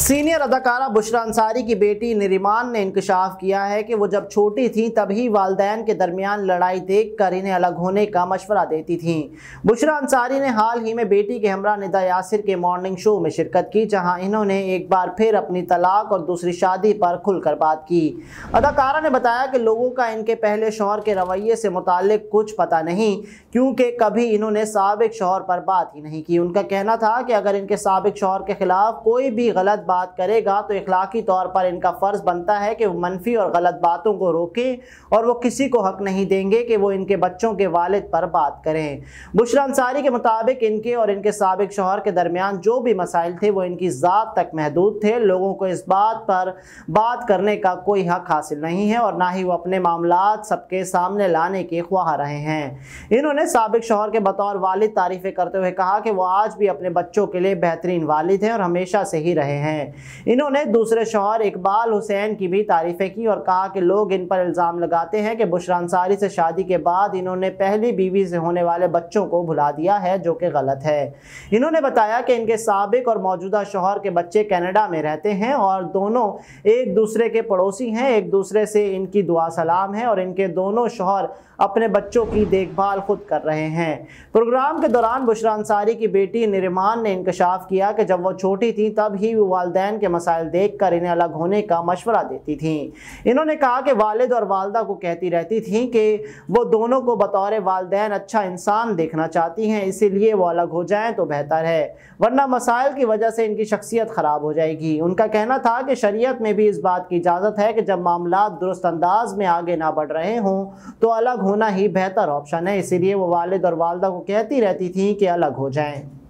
senior अदाकारा बुशरा अंसारी की बेटी निरिमान ने इंकशाफ किया है कि वो जब छोटी थी तभी वालदेन के दरमियान लड़ाई देख कर इन्हें अलग होने का मशवरा देती थीं बुशरा अंसारी ने हाल ही में बेटी के हमरा निदा यासिर के मॉर्निंग शो में शिरकत की जहां इन्होंने एक बार फिर अपनी तलाक और दूसरी शादी पर खुलकर बात की अदाकारा ने बताया कि लोगों का इनके पहले शोहर के रवैये से मुतल कुछ पता नहीं क्योंकि कभी इन्होंने सबक शोहर पर बात ही नहीं की उनका कहना था कि अगर इनके सबक शोहर के खिलाफ कोई भी गलत बात करेगा तो इखलाकी तौर पर इनका फ़र्ज़ बनता है कि वो मनफी और गलत बातों को रोकें और वो किसी को हक नहीं देंगे कि वो इनके बच्चों के वालद पर बात करें बुशरा अंसारी के मुताबिक इनके और इनके सबक शोहर के दरमियान जो भी मसाइल थे वो इनकी ज़ात तक महदूद थे लोगों को इस बात पर बात करने का कोई हक हासिल नहीं है और ना ही वो अपने मामला सबके सामने लाने के ख्वाह रहे हैं इन्होंने सबक शोहर के बतौर वालद तारीफ़ें करते हुए कहा कि वो आज भी अपने बच्चों के लिए बेहतरीन वालिद हैं और हमेशा से ही रहे हैं हैं इन्होंने दूसरे शोहर इकबाल हुसैन की भी तारीफ़ें की और कहा कि लोग इन पर इल्ज़ाम लगाते हैं कि बुशरा अंसारी से शादी के बाद इन्होंने पहली बीवी से होने वाले बच्चों को भुला दिया है जो कि गलत है इन्होंने बताया कि इनके सबक और मौजूदा शोहर के बच्चे कैनेडा में रहते हैं और दोनों एक दूसरे के पड़ोसी हैं एक दूसरे से इनकी दुआ सलाम है और इनके दोनों शोहर अपने बच्चों की देखभाल खुद कर रहे हैं प्रोग्राम के दौरान बुशरा अंसारी की बेटी निरमान ने इंकशाफ किया कि जब वो छोटी थी तब ही वो वालदेन के मसाइल देख कर इन्हें अलग होने का मशवरा देती थीं इन्होंने कहा कि वालद और वालदा को कहती रहती थी कि वो दोनों को बतौर वालदेन अच्छा इंसान देखना चाहती हैं इसीलिए वो अलग हो जाएं तो बेहतर है वरना मसाइल की वजह से इनकी शख्सियत ख़राब हो जाएगी उनका कहना था कि शरीय में भी इस बात की इजाज़त है कि जब मामला दुरुस्त अंदाज में आगे ना बढ़ रहे हों तो अलग होना ही बेहतर ऑप्शन है इसीलिए वो वालद और वालदा को कहती रहती थी कि अलग हो जाएं